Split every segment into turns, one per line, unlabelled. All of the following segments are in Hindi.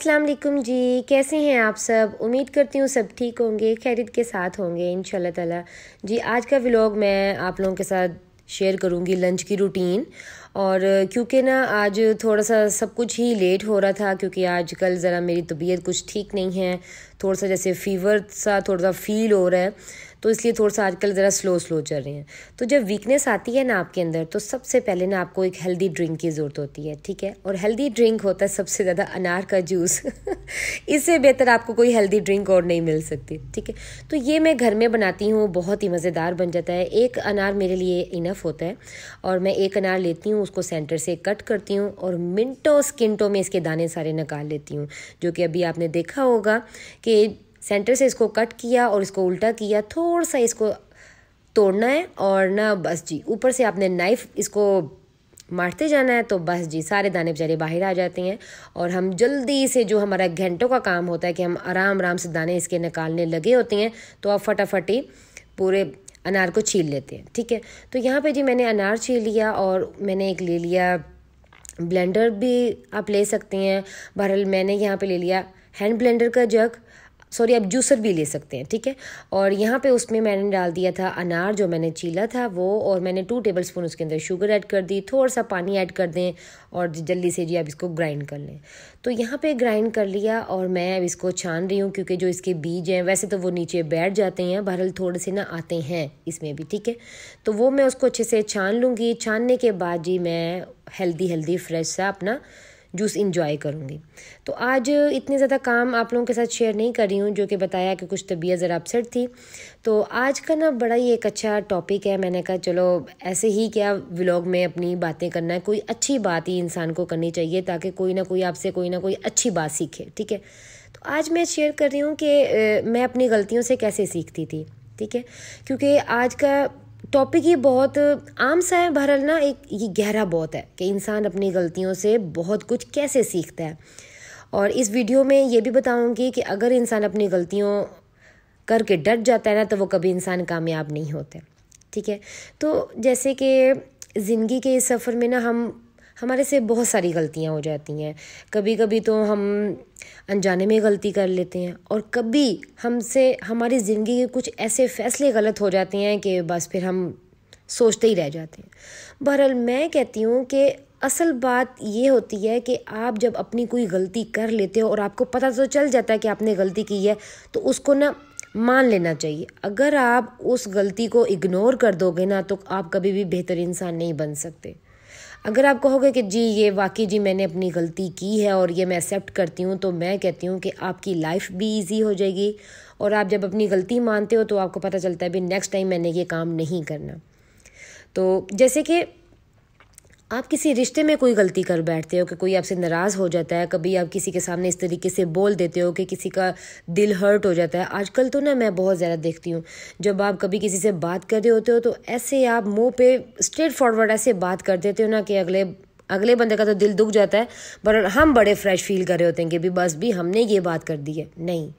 अस्सलाम वालेकुम जी कैसे हैं आप सब उम्मीद करती हूँ सब ठीक होंगे खैरियत के साथ होंगे इन ताला जी आज का व्लॉग मैं आप लोगों के साथ शेयर करूँगी लंच की रूटीन और क्योंकि ना आज थोड़ा सा सब कुछ ही लेट हो रहा था क्योंकि आजकल ज़रा मेरी तबीयत कुछ ठीक नहीं है थोड़ा सा जैसे फीवर सा थोड़ा सा फील हो रहा है तो इसलिए थोड़ा सा आजकल ज़रा स्लो स्लो चल रहे हैं तो जब वीकनेस आती है ना आपके अंदर तो सबसे पहले ना आपको एक हेल्दी ड्रिंक की ज़रूरत होती है ठीक है और हेल्दी ड्रिंक होता है सबसे ज़्यादा अनार का जूस इससे बेहतर आपको कोई हेल्दी ड्रिंक और नहीं मिल सकती ठीक है तो ये मैं घर में बनाती हूँ बहुत ही मज़ेदार बन जाता है एक अनार मेरे लिए इनफ होता है और मैं एक अनार लेती हूँ हूँ उसको सेंटर से कट करती हूँ और मिनटों स्किंटों में इसके दाने सारे निकाल लेती हूँ जो कि अभी आपने देखा होगा कि सेंटर से इसको कट किया और इसको उल्टा किया थोड़ा सा इसको तोड़ना है और ना बस जी ऊपर से आपने नाइफ इसको मारते जाना है तो बस जी सारे दाने बेचारे बाहर आ जाते हैं और हम जल्दी से जो हमारा घंटों का काम होता है कि हम आराम आराम से दाने इसके निकालने लगे होते हैं तो आप फटाफट ही पूरे अनार को छील लेते हैं ठीक है तो यहाँ पे जी मैंने अनार छील लिया और मैंने एक ले लिया ब्लेंडर भी आप ले सकते हैं बहरहाल मैंने यहाँ पे ले लिया हैंड ब्लेंडर का जग सॉरी आप जूसर भी ले सकते हैं ठीक है और यहाँ पे उसमें मैंने डाल दिया था अनार जो मैंने चीला था वो और मैंने टू टेबल स्पून उसके अंदर शुगर ऐड कर दी थोड़ा सा पानी ऐड कर दें और जल्दी से जी आप इसको ग्राइंड कर लें तो यहाँ पे ग्राइंड कर लिया और मैं अब इसको छान रही हूँ क्योंकि जो इसके बीज हैं वैसे तो वो नीचे बैठ जाते हैं बहरल थोड़े से ना आते हैं इसमें भी ठीक है तो वो मैं उसको अच्छे से छान लूँगी छानने के बाद जी मैं हेल्दी हेल्दी फ्रेश सा अपना जूस इंजॉय करूँगी तो आज इतने ज़्यादा काम आप लोगों के साथ शेयर नहीं कर रही हूँ जो कि बताया कि कुछ तबीयत ज़रा अपसेट थी तो आज का ना बड़ा ही एक अच्छा टॉपिक है मैंने कहा चलो ऐसे ही क्या व्लॉग में अपनी बातें करना है कोई अच्छी बात ही इंसान को करनी चाहिए ताकि कोई ना कोई आपसे कोई ना कोई अच्छी बात सीखे ठीक है तो आज मैं शेयर कर रही हूँ कि मैं अपनी गलतियों से कैसे सीखती थी ठीक है क्योंकि आज का टॉपिक ये बहुत आम सा है बहरल ना एक ये गहरा बहुत है कि इंसान अपनी गलतियों से बहुत कुछ कैसे सीखता है और इस वीडियो में ये भी बताऊंगी कि अगर इंसान अपनी गलतियों करके डर जाता है ना तो वो कभी इंसान कामयाब नहीं होते ठीक है तो जैसे कि ज़िंदगी के इस सफ़र में ना हम हमारे से बहुत सारी गलतियाँ हो जाती हैं कभी कभी तो हम अनजाने में गलती कर लेते हैं और कभी हमसे हमारी ज़िंदगी के कुछ ऐसे फ़ैसले गलत हो जाते हैं कि बस फिर हम सोचते ही रह जाते हैं बहरहाल मैं कहती हूँ कि असल बात ये होती है कि आप जब अपनी कोई गलती कर लेते हो और आपको पता तो चल जाता है कि आपने गलती की है तो उसको ना मान लेना चाहिए अगर आप उस गलती को इग्नोर कर दोगे ना तो आप कभी भी बेहतर इंसान नहीं बन सकते अगर आप कहोगे कि जी ये वाकई जी मैंने अपनी गलती की है और ये मैं एक्सेप्ट करती हूँ तो मैं कहती हूँ कि आपकी लाइफ भी ईजी हो जाएगी और आप जब अपनी गलती मानते हो तो आपको पता चलता है भी नेक्स्ट टाइम मैंने ये काम नहीं करना तो जैसे कि आप किसी रिश्ते में कोई गलती कर बैठते हो कि कोई आपसे नाराज़ हो जाता है कभी आप किसी के सामने इस तरीके से बोल देते हो कि किसी का दिल हर्ट हो जाता है आजकल तो ना मैं बहुत ज़्यादा देखती हूँ जब आप कभी किसी से बात कर रहे होते हो तो ऐसे आप मुंह पे स्ट्रेट फॉरवर्ड ऐसे बात कर देते हो ना कि अगले अगले बंदे का तो दिल दुख जाता है पर हम बड़े फ्रेश फील कर रहे होते हैं कि भी बस भी हमने ये बात कर दी है नहीं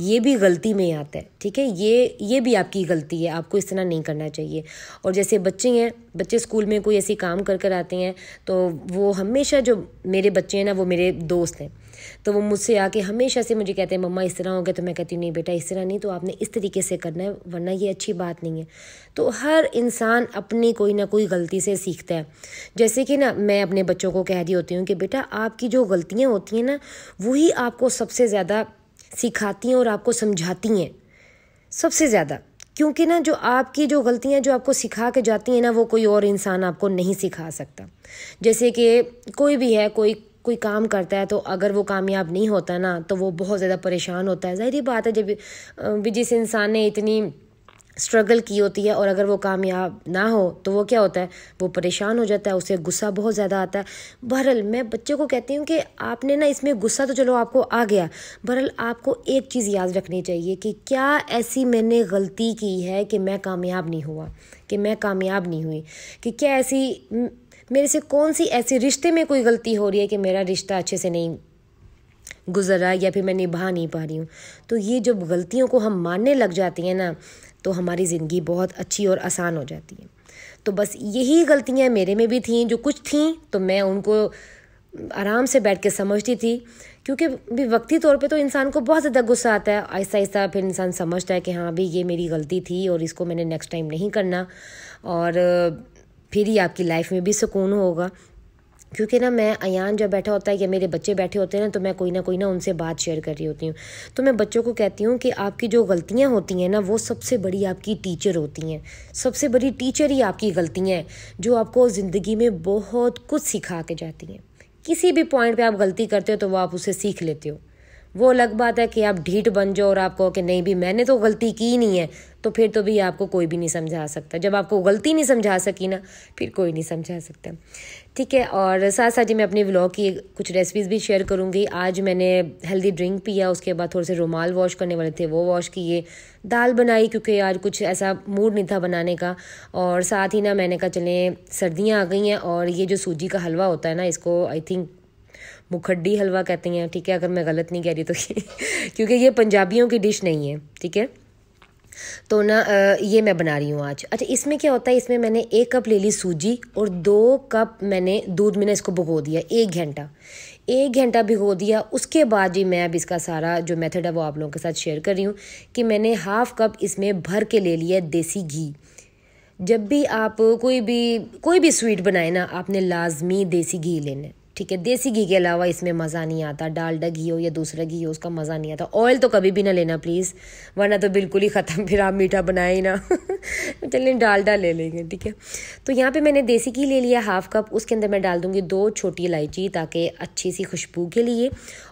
ये भी गलती में आता है ठीक है ये ये भी आपकी गलती है आपको इस तरह नहीं करना चाहिए और जैसे बच्चे हैं बच्चे स्कूल में कोई ऐसी काम कर कर आते हैं तो वो हमेशा जो मेरे बच्चे हैं ना वो मेरे दोस्त हैं तो वो मुझसे आके हमेशा से मुझे कहते हैं मम्मा इस तरह हो गया तो मैं कहती हूँ नहीं बेटा इस तरह नहीं तो आपने इस तरीके से करना है वरना ये अच्छी बात नहीं है तो हर इंसान अपनी कोई ना कोई गलती से सीखता है जैसे कि ना मैं अपने बच्चों को कह रही होती हूँ कि बेटा आपकी जो गलतियाँ होती हैं ना वही आपको सबसे ज़्यादा सिखाती हैं और आपको समझाती हैं सबसे ज़्यादा क्योंकि ना जो आपकी जो गलतियां जो आपको सिखा के जाती हैं ना वो कोई और इंसान आपको नहीं सिखा सकता जैसे कि कोई भी है कोई कोई काम करता है तो अगर वो कामयाब नहीं होता ना तो वो बहुत ज़्यादा परेशान होता है ज़ाहिर बात है जब भी जिस इंसान ने इतनी स्ट्रगल की होती है और अगर वो कामयाब ना हो तो वो क्या होता है वो परेशान हो जाता है उसे गुस्सा बहुत ज़्यादा आता है बहरल मैं बच्चों को कहती हूँ कि आपने ना इसमें गुस्सा तो चलो आपको आ गया बहरल आपको एक चीज़ याद रखनी चाहिए कि क्या ऐसी मैंने गलती की है कि मैं कामयाब नहीं हुआ कि मैं कामयाब नहीं हुई कि क्या ऐसी मेरे से कौन सी ऐसी रिश्ते में कोई गलती हो रही है कि मेरा रिश्ता अच्छे से नहीं गुजरा या फिर मैं निभा नहीं पा रही हूँ तो ये जब गलतियों को हम मानने लग जाते हैं ना तो हमारी ज़िंदगी बहुत अच्छी और आसान हो जाती है तो बस यही गलतियाँ मेरे में भी थीं जो कुछ थीं तो मैं उनको आराम से बैठ के समझती थी क्योंकि भी वक्ती तौर पे तो इंसान को बहुत ज़्यादा गुस्सा आता है आहिस्ता आहिस्ता फिर इंसान समझता है कि हाँ भाई ये मेरी गलती थी और इसको मैंने नेक्स्ट टाइम नहीं करना और फिर ही आपकी लाइफ में भी सुकून होगा क्योंकि ना मैं अयान जब बैठा होता है या मेरे बच्चे बैठे होते हैं ना तो मैं कोई ना कोई ना उनसे बात शेयर कर रही होती हूँ तो मैं बच्चों को कहती हूँ कि आपकी जो गलतियाँ होती हैं ना वो सबसे बड़ी आपकी टीचर होती हैं सबसे बड़ी टीचर ही आपकी गलतियाँ हैं जो आपको ज़िंदगी में बहुत कुछ सिखा के जाती हैं किसी भी पॉइंट पे आप गलती करते हो तो वो आप उसे सीख लेते हो वो अलग बात है कि आप ढीठ बन जाओ और आप कहो कि नहीं भी मैंने तो गलती की नहीं है तो फिर तो भी आपको कोई भी नहीं समझा सकता जब आपको गलती नहीं समझा सकी ना फिर कोई नहीं समझा सकता ठीक है और साथ साथ ही मैं अपने ब्लॉग की कुछ रेसिपीज़ भी शेयर करूँगी आज मैंने हेल्दी ड्रिंक पिया उसके बाद थोड़े से रुमाल वॉश करने वाले थे वो वॉश किए दाल बनाई क्योंकि आज कुछ ऐसा मूड नहीं था बनाने का और साथ ही ना मैंने कहा चलें सर्दियाँ आ गई हैं और ये जो सूजी का हलवा होता है ना इसको आई थिंक मुखड्डी हलवा कहती हैं ठीक है अगर मैं गलत नहीं कह रही तो क्योंकि ये पंजाबियों की डिश नहीं है ठीक है तो ना ये मैं बना रही हूँ आज अच्छा इसमें क्या होता है इसमें मैंने एक कप ले ली सूजी और दो कप मैंने दूध में इसको भिगो दिया एक घंटा एक घंटा भिगो दिया उसके बाद जी मैं अब इसका सारा जो मेथड है वो आप लोगों के साथ शेयर कर रही हूँ कि मैंने हाफ कप इसमें भर के ले लिया देसी घी जब भी आप कोई भी कोई भी स्वीट बनाए ना आपने लाजमी देसी घी लेना ठीक है देसी घी के अलावा इसमें मज़ा नहीं आता डालडा घी हो या दूसरा घी हो उसका मज़ा नहीं आता ऑयल तो कभी भी ना लेना प्लीज़ वरना तो बिल्कुल ही ख़त्म फिर आप मीठा बनाए ही ना चलिए डालडा ले लेंगे ठीक है तो यहाँ पे मैंने देसी घी ले लिया हाफ़ कप उसके अंदर मैं डाल दूँगी दो छोटी इलायची ताकि अच्छी सी खुशबू के लिए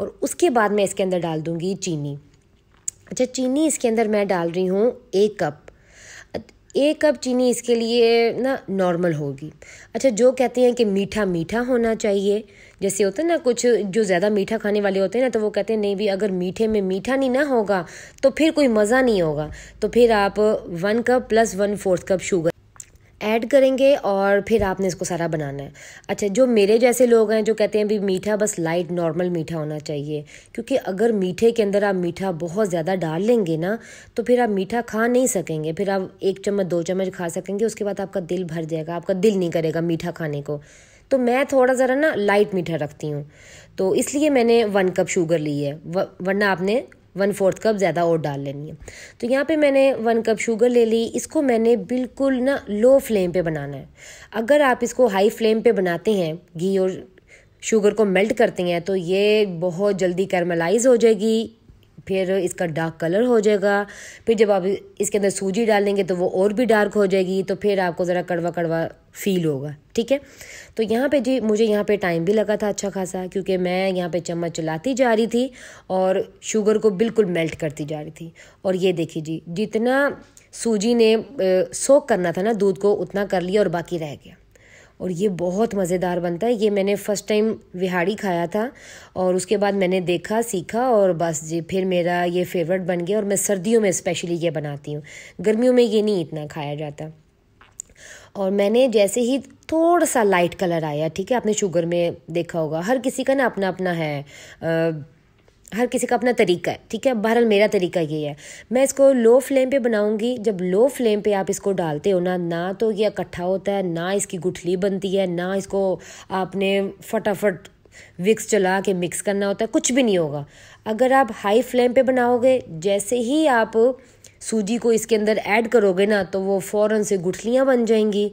और उसके बाद मैं इसके अंदर डाल दूँगी चीनी अच्छा चीनी इसके अंदर मैं डाल रही हूँ एक कप एक कप चीनी इसके लिए ना नॉर्मल होगी अच्छा जो कहते हैं कि मीठा मीठा होना चाहिए जैसे होता है ना कुछ जो ज़्यादा मीठा खाने वाले होते हैं ना तो वो कहते हैं नहीं भी अगर मीठे में मीठा नहीं ना होगा तो फिर कोई मज़ा नहीं होगा तो फिर आप one cup plus one fourth cup sugar add करेंगे और फिर आपने इसको सारा बनाना है अच्छा जो मेरे जैसे लोग हैं जो कहते हैं भी मीठा बस लाइट नॉर्मल मीठा होना चाहिए क्योंकि अगर मीठे के अंदर आप मीठा बहुत ज़्यादा डाल लेंगे ना तो फिर आप मीठा खा नहीं सकेंगे फिर आप एक चम्मच दो चम्मच खा सकेंगे उसके बाद आपका दिल भर जाएगा आपका दिल नहीं करेगा मीठा खाने को तो मैं थोड़ा ज़रा ना लाइट मीठा रखती हूँ तो इसलिए मैंने वन कप शुगर ली है वरना आपने वन फोर्थ कप ज़्यादा और डाल लेनी है तो यहाँ पे मैंने वन कप शुगर ले ली इसको मैंने बिल्कुल ना लो फ्लेम पे बनाना है अगर आप इसको हाई फ्लेम पे बनाते हैं घी और शुगर को मेल्ट करते हैं तो ये बहुत जल्दी कैरमलाइज हो जाएगी फिर इसका डार्क कलर हो जाएगा फिर जब आप इसके अंदर सूजी डालेंगे तो वो और भी डार्क हो जाएगी तो फिर आपको ज़रा कड़वा कड़वा फील होगा ठीक है तो यहाँ पे जी मुझे यहाँ पे टाइम भी लगा था अच्छा खासा क्योंकि मैं यहाँ पे चम्मच चलाती जा रही थी और शुगर को बिल्कुल मेल्ट करती जा रही थी और ये देखिए जी जितना सूजी ने सोक करना था ना दूध को उतना कर लिया और बाकी रह गया और ये बहुत मज़ेदार बनता है ये मैंने फ़र्स्ट टाइम विहाड़ी खाया था और उसके बाद मैंने देखा सीखा और बस जी फिर मेरा ये फेवरेट बन गया और मैं सर्दियों में स्पेशली ये बनाती हूँ गर्मियों में ये नहीं इतना खाया जाता और मैंने जैसे ही थोड़ा सा लाइट कलर आया ठीक है आपने शुगर में देखा होगा हर किसी का ना अपना अपना है आ, हर किसी का अपना तरीका है ठीक है बहरहाल मेरा तरीका ये है मैं इसको लो फ्लेम पे बनाऊंगी जब लो फ्लेम पे आप इसको डालते हो ना ना तो ये इकट्ठा होता है ना इसकी गुठली बनती है ना इसको आपने फटाफट विक्स चला के मिक्स करना होता है कुछ भी नहीं होगा अगर आप हाई फ्लेम पे बनाओगे जैसे ही आप सूजी को इसके अंदर ऐड करोगे ना तो वो फ़ौरन से गुठलियाँ बन जाएंगी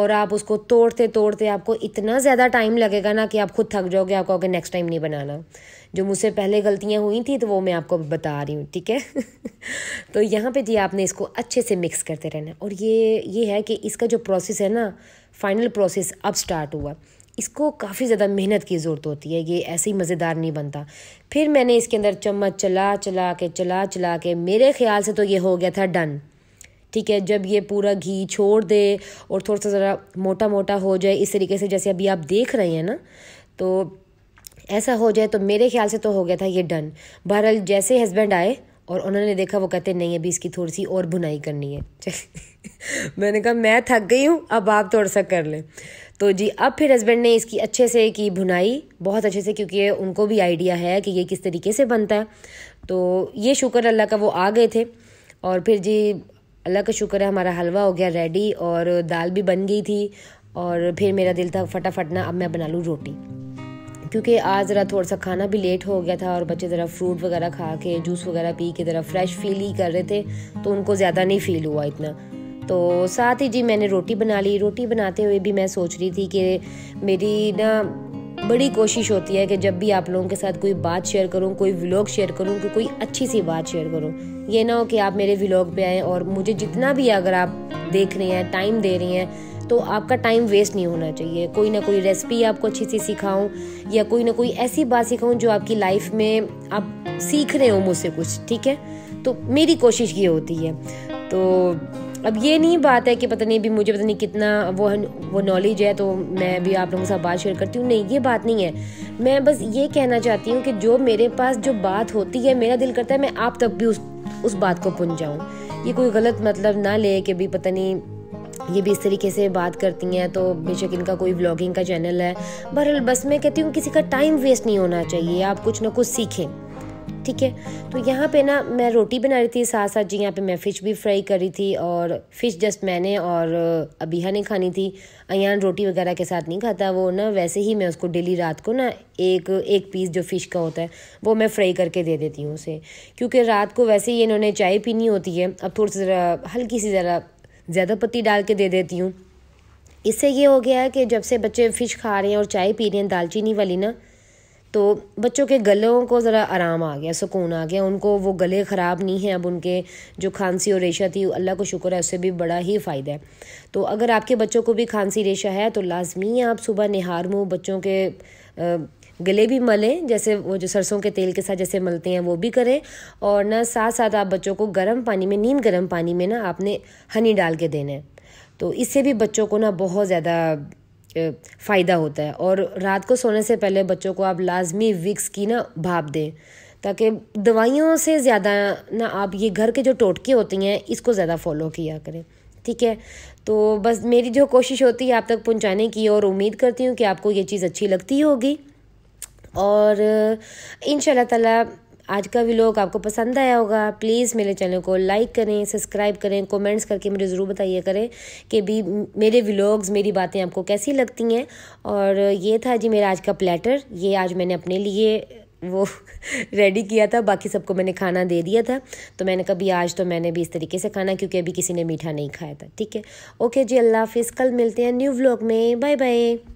और आप उसको तोड़ते तोड़ते आपको इतना ज़्यादा टाइम लगेगा ना कि आप खुद थक जाओगे आप कहोगे नेक्स्ट टाइम नहीं बनाना जो मुझसे पहले गलतियाँ हुई थी तो वो मैं आपको बता रही हूँ ठीक है तो यहाँ पे जी आपने इसको अच्छे से मिक्स करते रहना और ये ये है कि इसका जो प्रोसेस है ना फाइनल प्रोसेस अब स्टार्ट हुआ इसको काफ़ी ज़्यादा मेहनत की ज़रूरत होती है ये ऐसे ही मज़ेदार नहीं बनता फिर मैंने इसके अंदर चम्मच चला चला के चला चला के मेरे ख्याल से तो ये हो गया था डन ठीक है जब ये पूरा घी छोड़ दे और थोड़ा सा ज़रा मोटा मोटा हो जाए इस तरीके से जैसे अभी आप देख रहे हैं ना तो ऐसा हो जाए तो मेरे ख्याल से तो हो गया था ये डन बहरहाल जैसे हस्बैंड आए और उन्होंने देखा वो कहते नहीं अभी इसकी थोड़ी सी और बुनाई करनी है मैंने कहा मैं थक गई हूँ अब आप थोड़ा सा कर लें तो जी अब फिर हस्बैंड ने इसकी अच्छे से की भुनाई बहुत अच्छे से क्योंकि उनको भी आइडिया है कि ये किस तरीके से बनता है तो ये शुक्र अल्लाह का वो आ गए थे और फिर जी अल्लाह का शुक्र है हमारा हलवा हो गया रेडी और दाल भी बन गई थी और फिर मेरा दिल था फटाफट ना अब मैं बना लूँ रोटी क्योंकि आज ज़रा थोड़ा सा खाना भी लेट हो गया था और बच्चे ज़रा फ्रूट वगैरह खा के जूस वगैरह पी के ज़रा फ्रेश फील ही कर रहे थे तो उनको ज़्यादा नहीं फील हुआ इतना तो साथ ही जी मैंने रोटी बना ली रोटी बनाते हुए भी मैं सोच रही थी कि मेरी ना बड़ी कोशिश होती है कि जब भी आप लोगों के साथ कोई बात शेयर करूं कोई व्लॉग शेयर करूं कि कोई अच्छी सी बात शेयर करूं ये ना हो कि आप मेरे व्लॉग पे आएँ और मुझे जितना भी अगर आप देख रहे हैं टाइम दे रही हैं तो आपका टाइम वेस्ट नहीं होना चाहिए कोई ना कोई रेसिपी आपको अच्छी सी सिखाऊं या कोई ना कोई ऐसी बात सिखाऊं जो आपकी लाइफ में आप सीख रहे हो मुझसे कुछ ठीक है तो मेरी कोशिश ये होती है तो अब ये नहीं बात है कि पता नहीं अभी मुझे पता नहीं कितना वो वो नॉलेज है तो मैं भी आप लोगों के साथ बात शेयर करती हूँ नहीं ये बात नहीं है मैं बस ये कहना चाहती हूँ कि जो मेरे पास जो बात होती है मेरा दिल करता है मैं आप तक भी उस उस बात को पहुँच जाऊँ ये कोई गलत मतलब ना ले कि भी पता नहीं ये भी इस तरीके से बात करती हैं तो बेशक इनका कोई ब्लॉगिंग का चैनल है बहरहाल बस मैं कहती हूँ किसी का टाइम वेस्ट नहीं होना चाहिए आप कुछ ना कुछ सीखें ठीक है तो यहाँ पे ना मैं रोटी बना रही थी साथ साथ जी यहाँ पे मैं फ़िश भी फ्राई कर रही थी और फ़िश जस्ट मैंने और अबीहा ने खानी थी अयान रोटी वगैरह के साथ नहीं खाता वो ना वैसे ही मैं उसको डेली रात को ना एक एक पीस जो फ़िश का होता है वो मैं फ्राई करके दे देती हूँ उसे क्योंकि रात को वैसे ही इन्होंने चाय पीनी होती है अब थोड़ी सी ज़रा हल्की सी ज़रा ज़्यादा पत्ती डाल के दे देती हूँ इससे ये हो गया है कि जब से बच्चे फ़िश खा रहे हैं और चाय पी रहे हैं दालचीनी वाली ना तो बच्चों के गलों को ज़रा आराम आ गया सुकून आ गया उनको वो गले ख़राब नहीं हैं अब उनके जो खांसी और रेशा थी अल्लाह को शुक्र है उससे भी बड़ा ही फ़ायदा है तो अगर आपके बच्चों को भी खांसी रेशा है तो लाजमी आप सुबह निहार मुँह बच्चों के गले भी मलें जैसे वो जो सरसों के तेल के साथ जैसे मलते हैं वो भी करें और ना साथ साथ आप बच्चों को गर्म पानी में नीम गर्म पानी में ना आपने हनी डाल के देना है तो इससे भी बच्चों को ना बहुत ज़्यादा फ़ायदा होता है और रात को सोने से पहले बच्चों को आप लाजमी विक्स की ना भाप दें ताकि दवाइयों से ज़्यादा ना आप ये घर के जो टोटके होती हैं इसको ज़्यादा फॉलो किया करें ठीक है तो बस मेरी जो कोशिश होती है आप तक पहुंचाने की और उम्मीद करती हूँ कि आपको ये चीज़ अच्छी लगती होगी और इन ताला आज का व्लॉग आपको पसंद आया होगा प्लीज़ मेरे चैनल को लाइक करें सब्सक्राइब करें कमेंट्स करके मुझे ज़रूर बताइए करें कि भी मेरे व्लॉग्स मेरी बातें आपको कैसी लगती हैं और ये था जी मेरा आज का प्लेटर ये आज मैंने अपने लिए वो रेडी किया था बाकी सबको मैंने खाना दे दिया था तो मैंने कभी आज तो मैंने भी इस तरीके से खाना क्योंकि अभी किसी ने मीठा नहीं खाया था ठीक है ओके जी अल्लाह हाफिज़ कल मिलते हैं न्यू व्लॉग में बाय बाय